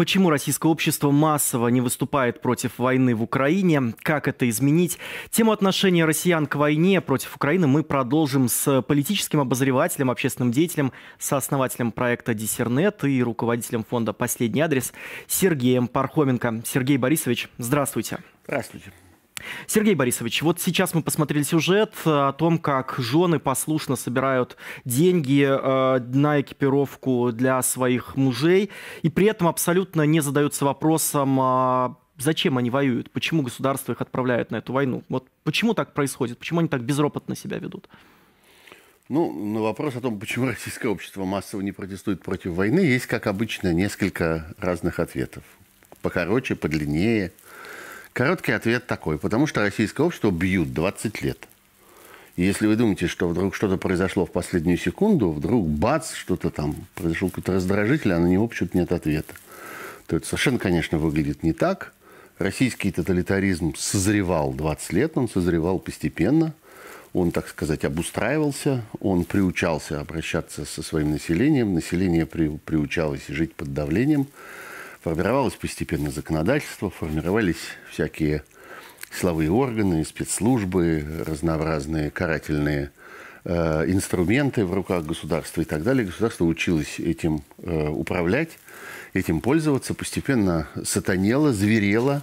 Почему российское общество массово не выступает против войны в Украине? Как это изменить? Тему отношения россиян к войне против Украины мы продолжим с политическим обозревателем, общественным деятелем, сооснователем проекта «Диссернет» и руководителем фонда «Последний адрес» Сергеем Пархоменко. Сергей Борисович, здравствуйте. Здравствуйте. Сергей Борисович, вот сейчас мы посмотрели сюжет э, о том, как жены послушно собирают деньги э, на экипировку для своих мужей, и при этом абсолютно не задаются вопросом, а, зачем они воюют, почему государство их отправляет на эту войну. Вот почему так происходит, почему они так безропотно себя ведут? Ну, на вопрос о том, почему российское общество массово не протестует против войны, есть, как обычно, несколько разных ответов. Покороче, подлиннее – Короткий ответ такой, потому что российское общество бьют 20 лет. И если вы думаете, что вдруг что-то произошло в последнюю секунду, вдруг бац, что-то там, произошел какой-то раздражитель, а на него почему-то нет ответа, то это совершенно, конечно, выглядит не так. Российский тоталитаризм созревал 20 лет, он созревал постепенно, он, так сказать, обустраивался, он приучался обращаться со своим населением, население при, приучалось жить под давлением – формировалось постепенно законодательство, формировались всякие силовые органы, спецслужбы, разнообразные карательные э, инструменты в руках государства и так далее. Государство училось этим э, управлять, этим пользоваться, постепенно сатанело, зверело,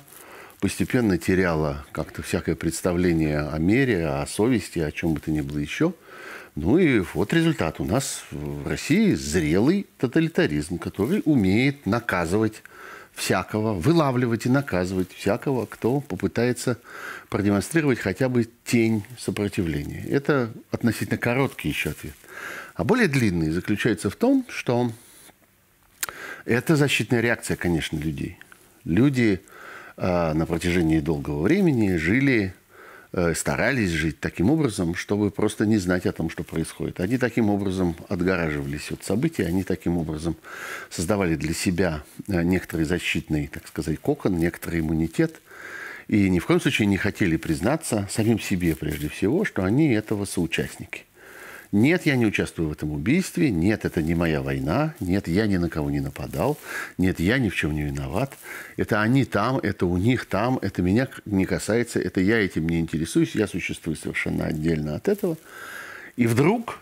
постепенно теряло как-то всякое представление о мере, о совести, о чем бы то ни было еще – ну и вот результат. У нас в России зрелый тоталитаризм, который умеет наказывать всякого, вылавливать и наказывать всякого, кто попытается продемонстрировать хотя бы тень сопротивления. Это относительно короткий еще ответ. А более длинный заключается в том, что это защитная реакция, конечно, людей. Люди э, на протяжении долгого времени жили Э, старались жить таким образом, чтобы просто не знать о том, что происходит. Они таким образом отгораживались от событий, они таким образом создавали для себя э, некоторый защитный, так сказать, кокон, некоторый иммунитет. И ни в коем случае не хотели признаться самим себе, прежде всего, что они этого соучастники – нет, я не участвую в этом убийстве, нет, это не моя война, нет, я ни на кого не нападал, нет, я ни в чем не виноват, это они там, это у них там, это меня не касается, это я этим не интересуюсь, я существую совершенно отдельно от этого. И вдруг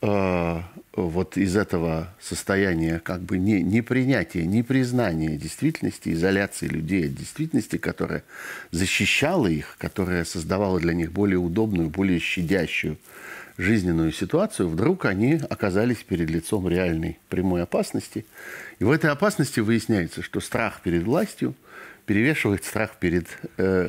э, вот из этого состояния как бы не, непринятия, непризнания действительности, изоляции людей от действительности, которая защищала их, которая создавала для них более удобную, более щадящую жизненную ситуацию, вдруг они оказались перед лицом реальной прямой опасности. И в этой опасности выясняется, что страх перед властью – перевешивает страх перед, э,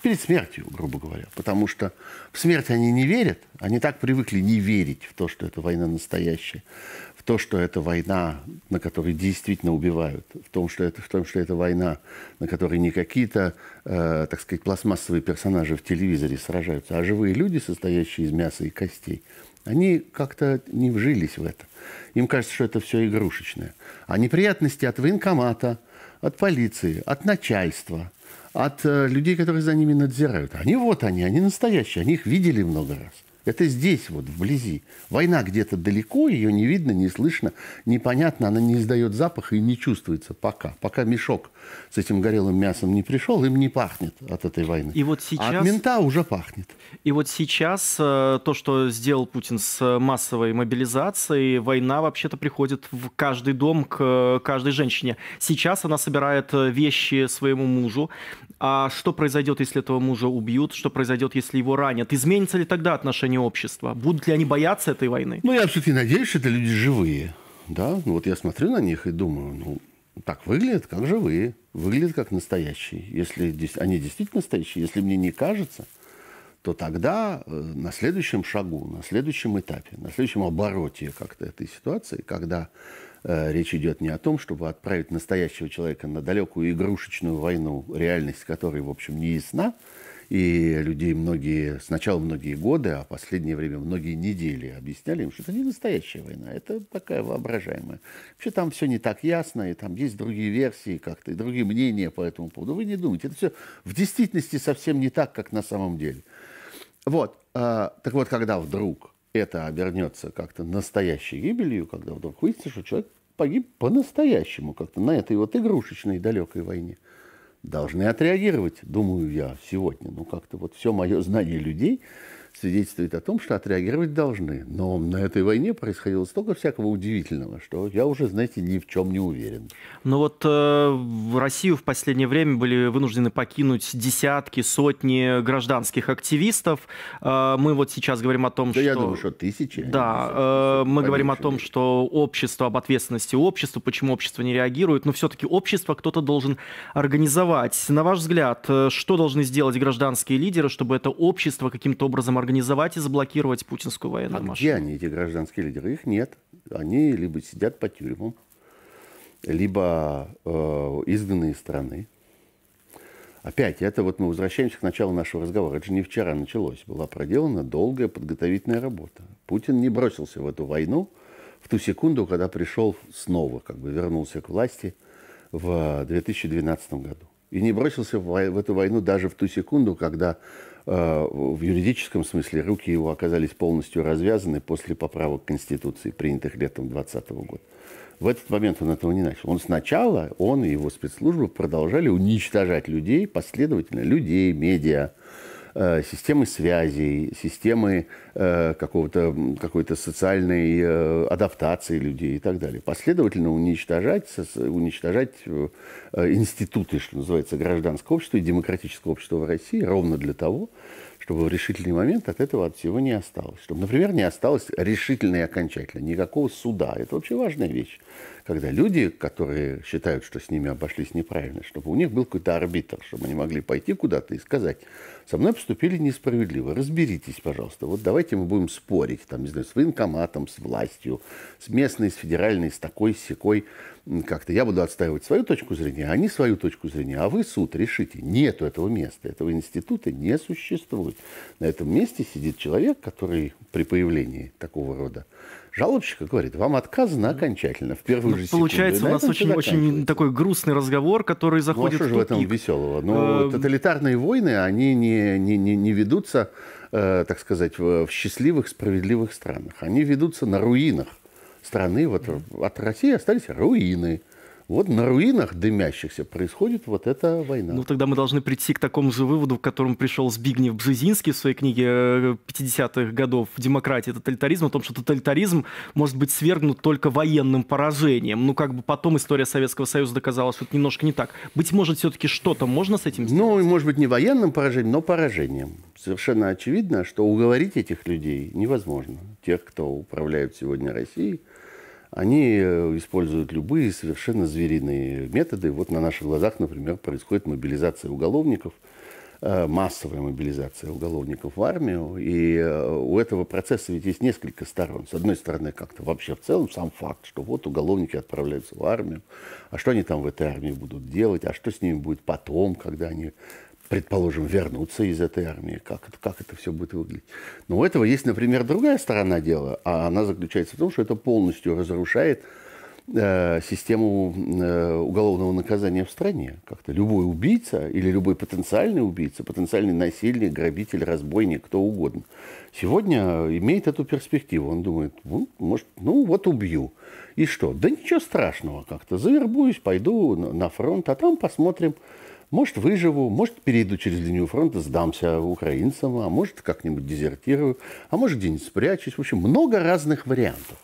перед смертью, грубо говоря. Потому что в смерть они не верят. Они так привыкли не верить в то, что это война настоящая, в то, что это война, на которой действительно убивают, в том, что это, в том, что это война, на которой не какие-то, э, так сказать, пластмассовые персонажи в телевизоре сражаются, а живые люди, состоящие из мяса и костей. Они как-то не вжились в это. Им кажется, что это все игрушечное. А неприятности от военкомата, от полиции, от начальства, от э, людей, которые за ними надзирают. Они вот они, они настоящие, они их видели много раз. Это здесь вот, вблизи. Война где-то далеко, ее не видно, не слышно, непонятно, она не издает запаха и не чувствуется пока. Пока мешок с этим горелым мясом не пришел, им не пахнет от этой войны. И вот сейчас... А от мента уже пахнет. И вот сейчас э, то, что сделал Путин с массовой мобилизацией, война вообще-то приходит в каждый дом к э, каждой женщине. Сейчас она собирает э, вещи своему мужу, а что произойдет, если этого мужа убьют, что произойдет, если его ранят, изменится ли тогда отношение общества, будут ли они бояться этой войны? Ну, я все-таки надеюсь, что это люди живые, да, ну, вот я смотрю на них и думаю, ну, так выглядят, как живые, выглядят как настоящие. Если они действительно настоящие, если мне не кажется, то тогда э, на следующем шагу, на следующем этапе, на следующем обороте как-то этой ситуации, когда Э, речь идет не о том, чтобы отправить настоящего человека на далекую игрушечную войну, реальность которой, в общем, не ясна, и людей многие, сначала многие годы, а в последнее время многие недели объясняли им, что это не настоящая война, это такая воображаемая. Вообще там все не так ясно, и там есть другие версии как-то, и другие мнения по этому поводу. Вы не думайте, это все в действительности совсем не так, как на самом деле. Вот, э, так вот, когда вдруг это обернется как-то настоящей гибелью, когда вдруг выяснится, что человек погиб по-настоящему как-то на этой вот игрушечной далекой войне. Должны отреагировать, думаю я, сегодня. Ну, как-то вот все мое знание людей свидетельствует о том, что отреагировать должны. Но на этой войне происходило столько всякого удивительного, что я уже, знаете, ни в чем не уверен. Ну вот э, в Россию в последнее время были вынуждены покинуть десятки, сотни гражданских активистов. Э, мы вот сейчас говорим о том, да что... я думаю, что тысячи. Да, а э, мы говорим о том, что общество, об ответственности общества, почему общество не реагирует, но все-таки общество кто-то должен организовать. На ваш взгляд, э, что должны сделать гражданские лидеры, чтобы это общество каким-то образом организовать и заблокировать путинскую военную а машину. где они, эти гражданские лидеры? Их нет. Они либо сидят по тюрьмам, либо э, изгнаны страны. Опять, это вот мы возвращаемся к началу нашего разговора. Это же не вчера началось. Была проделана долгая подготовительная работа. Путин не бросился в эту войну в ту секунду, когда пришел снова, как бы вернулся к власти в 2012 году. И не бросился в, в эту войну даже в ту секунду, когда Э, в юридическом смысле руки его оказались полностью развязаны после поправок Конституции, принятых летом 2020 года. В этот момент он этого не начал. Он сначала, он и его спецслужбы продолжали уничтожать людей, последовательно людей, медиа, Э, системы связей, системы э, какого-то, какой-то социальной э, адаптации людей и так далее. Последовательно уничтожать, уничтожать институты, что называется, гражданского общества и демократического общества в России ровно для того, чтобы в решительный момент от этого от всего не осталось. Чтобы, например, не осталось решительно и окончательно никакого суда. Это вообще важная вещь когда люди, которые считают, что с ними обошлись неправильно, чтобы у них был какой-то арбитр, чтобы они могли пойти куда-то и сказать, со мной поступили несправедливо, разберитесь, пожалуйста, вот давайте мы будем спорить, там, не знаю, с военкоматом, с властью, с местной, с федеральной, с такой, с секой, как-то я буду отстаивать свою точку зрения, а они свою точку зрения, а вы, суд, решите. Нету этого места, этого института не существует. На этом месте сидит человек, который при появлении такого рода Жалобщика говорит, вам отказано окончательно в первую ну, же Получается, секунду. у нас очень, очень такой грустный разговор, который заходит ну, а что в тупик. же в этом веселого? Ну, эм. тоталитарные войны, они не, не, не, не ведутся, э, так сказать, в, в счастливых, справедливых странах. Они ведутся на руинах страны. Вот от России остались руины. Вот на руинах дымящихся происходит вот эта война. Ну, тогда мы должны прийти к такому же выводу, к которому пришел Збигнев Бжезинский в своей книге 50-х э, годов «Демократия и тоталитаризм», о том, что тоталитаризм может быть свергнут только военным поражением. Ну, как бы потом история Советского Союза доказала, что это немножко не так. Быть может, все-таки что-то можно с этим сделать? Ну, может быть, не военным поражением, но поражением. Совершенно очевидно, что уговорить этих людей невозможно. Тех, кто управляют сегодня Россией – они э, используют любые совершенно звериные методы. Вот на наших глазах, например, происходит мобилизация уголовников, э, массовая мобилизация уголовников в армию. И э, у этого процесса ведь есть несколько сторон. С одной стороны, как-то вообще в целом сам факт, что вот уголовники отправляются в армию, а что они там в этой армии будут делать, а что с ними будет потом, когда они предположим, вернуться из этой армии, как это, как это все будет выглядеть. Но у этого есть, например, другая сторона дела, а она заключается в том, что это полностью разрушает э, систему э, уголовного наказания в стране. Как-то любой убийца или любой потенциальный убийца, потенциальный насильник, грабитель, разбойник, кто угодно, сегодня имеет эту перспективу. Он думает, ну, может, ну вот убью. И что? Да ничего страшного как-то. Завербуюсь, пойду на фронт, а там посмотрим, может, выживу, может, перейду через линию фронта, сдамся украинцам, а может, как-нибудь дезертирую, а может, где-нибудь спрячусь. В общем, много разных вариантов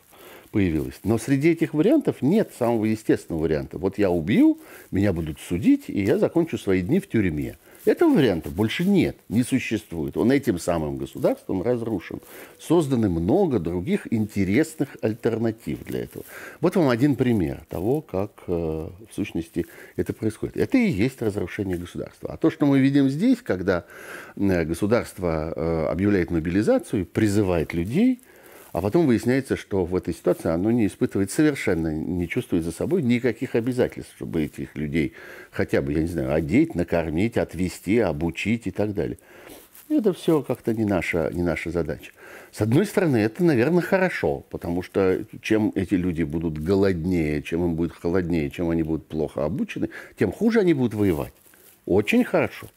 появилось. Но среди этих вариантов нет самого естественного варианта. Вот я убью, меня будут судить, и я закончу свои дни в тюрьме. Этого варианта больше нет, не существует. Он этим самым государством разрушен. Созданы много других интересных альтернатив для этого. Вот вам один пример того, как э, в сущности это происходит. Это и есть разрушение государства. А то, что мы видим здесь, когда э, государство э, объявляет мобилизацию, призывает людей – а потом выясняется, что в этой ситуации оно не испытывает совершенно, не чувствует за собой никаких обязательств, чтобы этих людей хотя бы, я не знаю, одеть, накормить, отвезти, обучить и так далее. Это все как-то не наша, не наша задача. С одной стороны, это, наверное, хорошо, потому что чем эти люди будут голоднее, чем им будет холоднее, чем они будут плохо обучены, тем хуже они будут воевать. Очень хорошо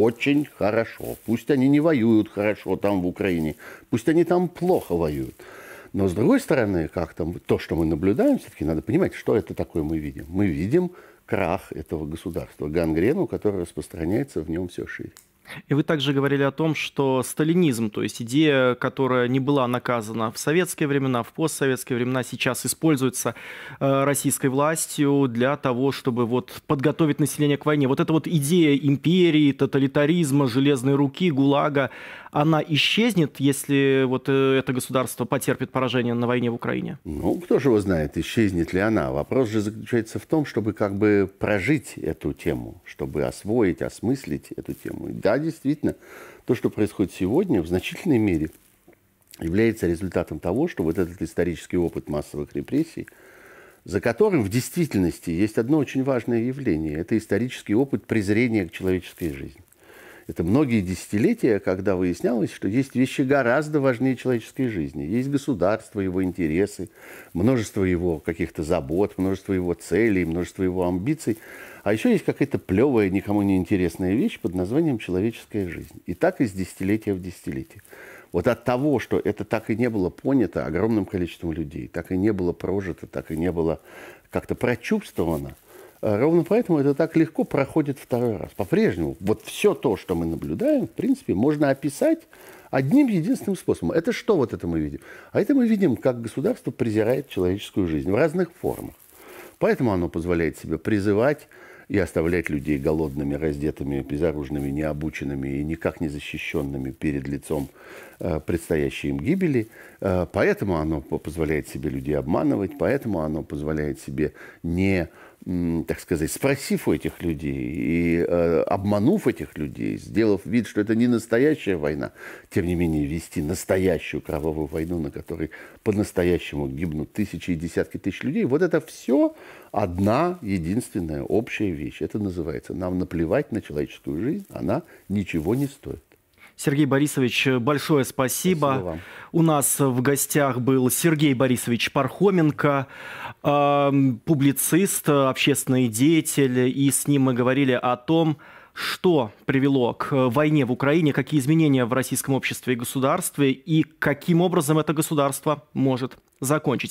очень хорошо. Пусть они не воюют хорошо там в Украине, пусть они там плохо воюют. Но с другой стороны, как там, то, что мы наблюдаем, все-таки надо понимать, что это такое мы видим. Мы видим крах этого государства, гангрену, которая распространяется в нем все шире. И вы также говорили о том, что сталинизм, то есть идея, которая не была наказана в советские времена, в постсоветские времена, сейчас используется э, российской властью для того, чтобы вот подготовить население к войне. Вот эта вот идея империи, тоталитаризма, железной руки, ГУЛАГа, она исчезнет, если вот э, это государство потерпит поражение на войне в Украине? Ну, кто же его знает, исчезнет ли она. Вопрос же заключается в том, чтобы как бы прожить эту тему, чтобы освоить, осмыслить эту тему. И да, действительно, то, что происходит сегодня, в значительной мере является результатом того, что вот этот исторический опыт массовых репрессий, за которым в действительности есть одно очень важное явление – это исторический опыт презрения к человеческой жизни это многие десятилетия, когда выяснялось, что есть вещи гораздо важнее человеческой жизни. Есть государство, его интересы, множество его каких-то забот, множество его целей, множество его амбиций. А еще есть какая-то плевая, никому не интересная вещь под названием человеческая жизнь. И так из десятилетия в десятилетие. Вот от того, что это так и не было понято огромным количеством людей, так и не было прожито, так и не было как-то прочувствовано, а, ровно поэтому это так легко проходит второй раз. По-прежнему, вот все то, что мы наблюдаем, в принципе, можно описать одним единственным способом. Это что вот это мы видим? А это мы видим, как государство презирает человеческую жизнь в разных формах. Поэтому оно позволяет себе призывать и оставлять людей голодными, раздетыми, безоружными, необученными и никак не защищенными перед лицом э, предстоящей им гибели. Э, поэтому оно позволяет себе людей обманывать, поэтому оно позволяет себе не так сказать, спросив у этих людей и э, обманув этих людей, сделав вид, что это не настоящая война, тем не менее вести настоящую кровавую войну, на которой по-настоящему гибнут тысячи и десятки тысяч людей, вот это все одна единственная общая вещи. Это называется «нам наплевать на человеческую жизнь, она ничего не стоит». Сергей Борисович, большое спасибо. спасибо вам. У нас в гостях был Сергей Борисович Пархоменко, э, публицист, общественный деятель, и с ним мы говорили о том, что привело к войне в Украине, какие изменения в российском обществе и государстве, и каким образом это государство может закончить.